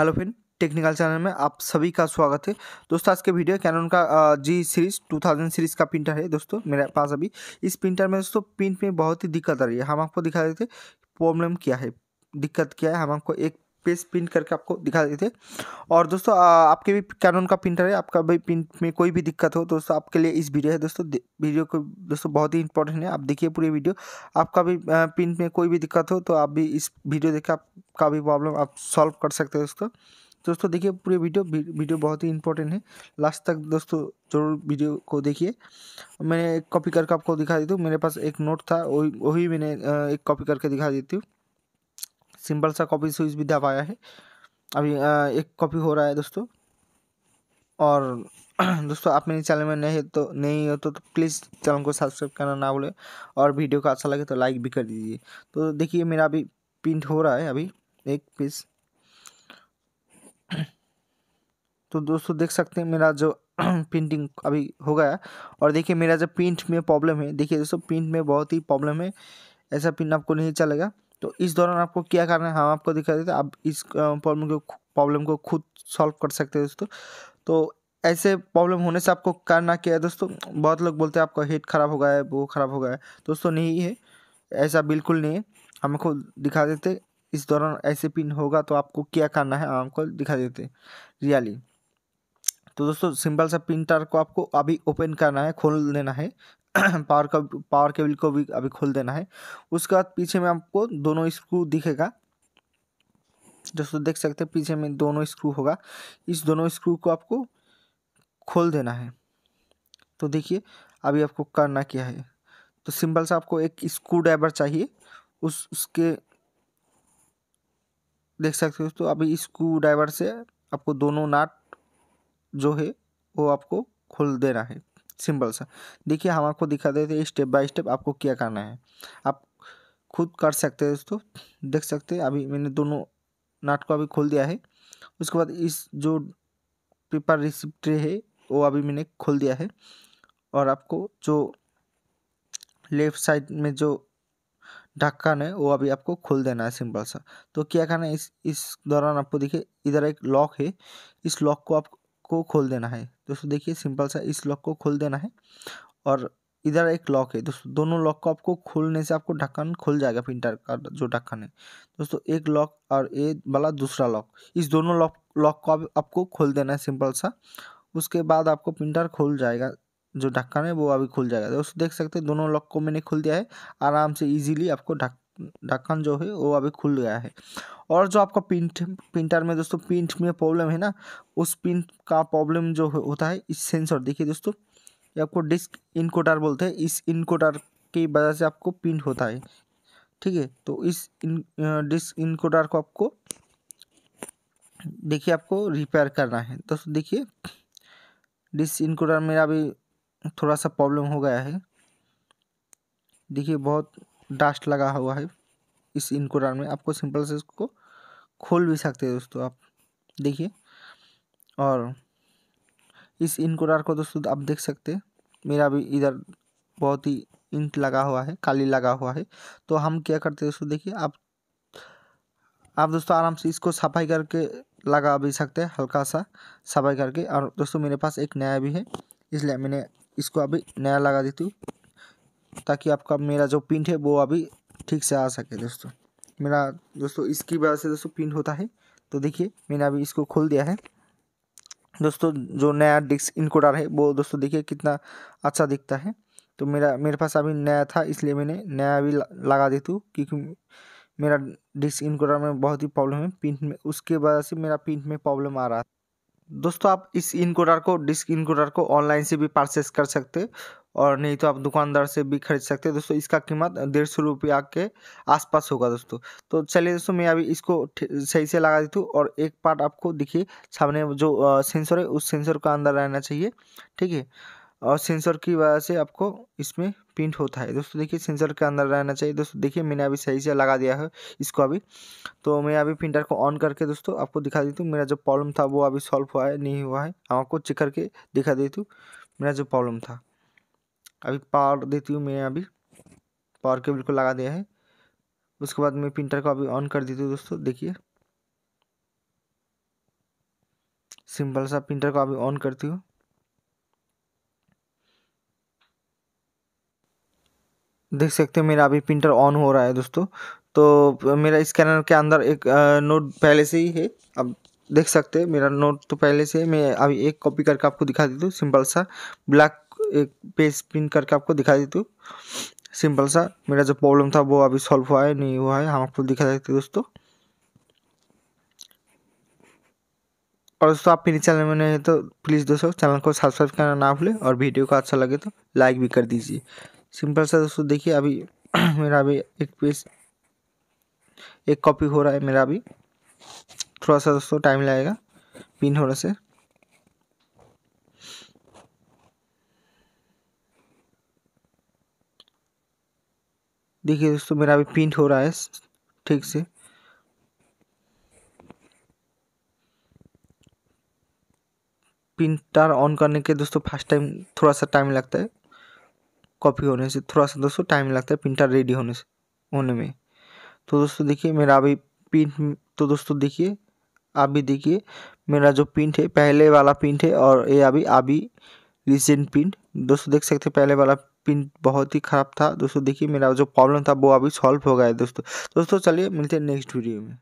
hello friend technical channel में आप सभी का स्वागत है दोस्तों आज के वीडियो कैनन का जी सीरीज 2000 सीरीज का प्रिंटर है दोस्तों मेरे पास अभी इस प्रिंटर में दोस्तों प्रिंट में बहुत ही दिक्कत आ रही है हम आपको दिखा देते प्रॉब्लम क्या है दिक्कत क्या है हम आपको एक पेज प्रिंट करके आपको दिखा देते और दोस्तों आपके भी कैनन का प्रिंटर है आपका भाई प्रिंट में कोई भी दिक्कत हो दोस्तों आपके लिए इस वीडियो है दोस्तों वीडियो को दोस्तों बहुत ही इंपॉर्टेंट है आप देखिए पूरी वीडियो आपका भी प्रिंट में कोई भी दिक्कत हो तो आप भी इस वीडियो देखकर आपका भी प्रॉब्लम आप सॉल्व कर सकते हो दोस्तों दोस्तों देखिए पूरी वीडियो वीडियो बहुत ही इंपॉर्टेंट है लास्ट तक दोस्तों जरूर वीडियो को देखिए मैंने एक कॉपी करके आपको दिखा देती हूँ मेरे पास एक नोट था वही वही मैंने एक कॉपी करके दिखा देती हूँ सिंपल सा कॉपी स्विच भी दबाया है अभी एक कॉपी हो रहा है दोस्तों और दोस्तों आप मेरे चैनल में नहीं तो नहीं हो तो, तो प्लीज़ चैनल को सब्सक्राइब करना ना भूलें और वीडियो को अच्छा लगे तो लाइक भी कर दीजिए तो देखिए मेरा अभी प्रिंट हो रहा है अभी एक पीस तो दोस्तों देख सकते हैं मेरा जो प्रिंटिंग अभी हो गया और देखिए मेरा जो प्रिंट में प्रॉब्लम है देखिए दोस्तों प्रिंट में बहुत ही प्रॉब्लम है ऐसा प्रिंट आपको नहीं चलेगा तो इस दौरान आपको क्या करना है हम हाँ आपको दिखा देते आप इस प्रॉब्लम को प्रॉब्लम को खुद सॉल्व कर सकते हैं दोस्तों तो ऐसे प्रॉब्लम होने से आपको करना क्या है दोस्तों बहुत लोग बोलते हैं आपका हेड ख़राब हो गया है वो ख़राब हो गया है दोस्तों नहीं है ऐसा बिल्कुल नहीं है हम आपको दिखा देते इस दौरान ऐसे पिन होगा तो आपको क्या करना है हम आपको दिखा देते रियली तो दोस्तों सिंपल सा प्रिंटर को आपको अभी ओपन करना है खोल लेना है पावर का पावर केबल को भी अभी खोल देना है उसके बाद पीछे में आपको दोनों स्क्रू दिखेगा दोस्तों देख सकते हैं पीछे में दोनों स्क्रू होगा इस दोनों स्क्रू को आपको खोल देना है तो देखिए अभी आपको करना क्या है तो सिंपल सा आपको एक स्क्रू ड्राइवर चाहिए उस उसके देख सकते हो तो अभी स्क्रू ड्राइवर से आपको दोनों नाट जो है वो आपको खोल देना है सिंपल सा देखिए हम आपको दिखा देते हैं स्टेप बाय स्टेप आपको क्या करना है आप खुद कर सकते हैं दोस्तों देख सकते हैं अभी मैंने दोनों नाट को अभी खोल दिया है उसके बाद इस जो पेपर रिसिप्ट है वो अभी मैंने खोल दिया है और आपको जो लेफ्ट साइड में जो ढक्कन है वो अभी आपको खोल देना है सिंपल सा तो क्या करना है इस इस दौरान आपको देखिए इधर एक लॉक है इस लॉक को आप को खोल देना है दोस्तों देखिए सिंपल सा इस लॉक को खोल देना है और इधर एक लॉक है दोस्तों दोनों लॉक को आपको खोलने से आपको ढक्कन खुल जाएगा प्रिंटर का जो ढक्कन है दोस्तों एक लॉक और ये वाला दूसरा लॉक इस दोनों लॉक लॉक को आप, आपको खोल देना है सिंपल सा उसके बाद आपको प्रिंटर खुल जाएगा जो ढक्कन है वो अभी खुल जाएगा दोस्तों देख सकते हैं दोनों लॉक को मैंने खोल दिया है आराम से इजीली आपको ढक ढक्कन जो है वो अभी खुल गया है और जो आपका पिंट प्रिंटर में दोस्तों पिंट में प्रॉब्लम है ना उस पिंट का प्रॉब्लम जो होता है इस सेंसर देखिए दोस्तों ये आपको डिस्क इनकोटर बोलते हैं इस इनकोटर की वजह से आपको पिंट होता है ठीक है तो इस इन डिस्क इनकोटर को आपको देखिए आपको रिपेयर करना है दोस्तों देखिए डिस्क इनकोटर मेरा अभी थोड़ा सा प्रॉब्लम हो गया है देखिए बहुत डस्ट लगा हुआ है इस इनकोडर में आपको सिंपल से इसको खोल भी सकते हैं दोस्तों आप देखिए और इस इनकोडर को दोस्तों आप देख सकते हैं मेरा भी इधर बहुत ही इंक लगा हुआ है काली लगा हुआ है तो हम क्या करते हैं दोस्तों देखिए आप आप दोस्तों आराम से इसको सफाई करके लगा भी सकते हैं हल्का सा सफाई करके और दोस्तों मेरे पास एक नया भी है इसलिए मैंने इसको अभी नया लगा देती हूँ ताकि आपका मेरा जो पिंट है वो अभी ठीक से आ सके दोस्तों मेरा दोस्तों इसकी वजह से दोस्तों पिंट होता है तो देखिए मैंने अभी इसको खोल दिया है दोस्तों जो नया डिस्क इनकोडर है वो दोस्तों देखिए कितना अच्छा दिखता है तो मेरा मेरे पास अभी नया था इसलिए मैंने नया भी लगा देती हूँ क्योंकि मेरा डिस्क इनकोडर में बहुत ही प्रॉब्लम है पिंट में उसके वजह से मेरा पिंट में प्रॉब्लम आ रहा है दोस्तों आप इस इनकोडर को डिस्क इनकोडर को ऑनलाइन से भी परचेस कर सकते और नहीं तो आप दुकानदार से भी खरीद सकते हैं दोस्तों इसका कीमत डेढ़ सौ रुपया के आसपास होगा दोस्तों तो चलिए दोस्तों मैं अभी इसको सही से लगा देती हूँ और एक पार्ट आपको देखिए सामने जो सेंसर है उस सेंसर का अंदर रहना चाहिए ठीक है और सेंसर की वजह से आपको इसमें प्रिंट होता है दोस्तों देखिए सेंसर के अंदर रहना चाहिए दोस्तों देखिए मैंने अभी सही से लगा दिया है इसको अभी तो मैं अभी प्रिंटर को ऑन करके दोस्तों आपको दिखा देती हूँ मेरा जो प्रॉब्लम था वो अभी सॉल्व हुआ है नहीं हुआ है आपको चेक करके दिखा देती हूँ मेरा जो प्रॉब्लम था अभी पावर देती हूँ मैं अभी पावर केबल को लगा दिया है उसके बाद मैं प्रिंटर को अभी ऑन कर देती हूँ दोस्तों देखिए सिंपल सा प्रिंटर को अभी ऑन करती हूँ देख सकते हो मेरा अभी प्रिंटर ऑन हो रहा है दोस्तों तो मेरा स्कैनर के अंदर एक नोट पहले से ही है अब देख सकते हैं मेरा नोट तो पहले से मैं अभी एक कॉपी करके आपको दिखा देती हूँ सिंपल सा ब्लैक एक पेज प्रिंट करके आपको दिखा देती हूँ सिंपल सा मेरा जो प्रॉब्लम था वो अभी सॉल्व हुआ है नहीं हुआ है हम आपको दिखा हैं दोस्तों और दोस्तों आप मेरे चैनल में नहीं है तो प्लीज़ दोस्तों चैनल को सब्सक्राइब करना ना भूलें और वीडियो को अच्छा लगे तो लाइक भी कर दीजिए सिंपल सा दोस्तों देखिए अभी मेरा अभी एक पेज एक कॉपी हो रहा है मेरा अभी थोड़ा सा दोस्तों टाइम लगेगा पिन होने से देखिए दोस्तों मेरा अभी प्रिंट हो रहा है ठीक से प्रिंटर ऑन करने के दोस्तों फर्स्ट टाइम थोड़ा सा टाइम लगता है कॉपी होने से थोड़ा सा दोस्तों टाइम लगता है प्रिंटर रेडी होने से होने में तो दोस्तों देखिए मेरा अभी प्रिंट तो दोस्तों देखिए आप भी देखिए मेरा जो प्रिंट है पहले वाला प्रिंट है और ये अभी अभी रिसेंट प्रिंट दोस्तों देख सकते हैं पहले वाला प्रिंट बहुत ही ख़राब था दोस्तों देखिए मेरा जो प्रॉब्लम था वो अभी सॉल्व हो गया है दोस्तों दोस्तों चलिए मिलते हैं नेक्स्ट वीडियो में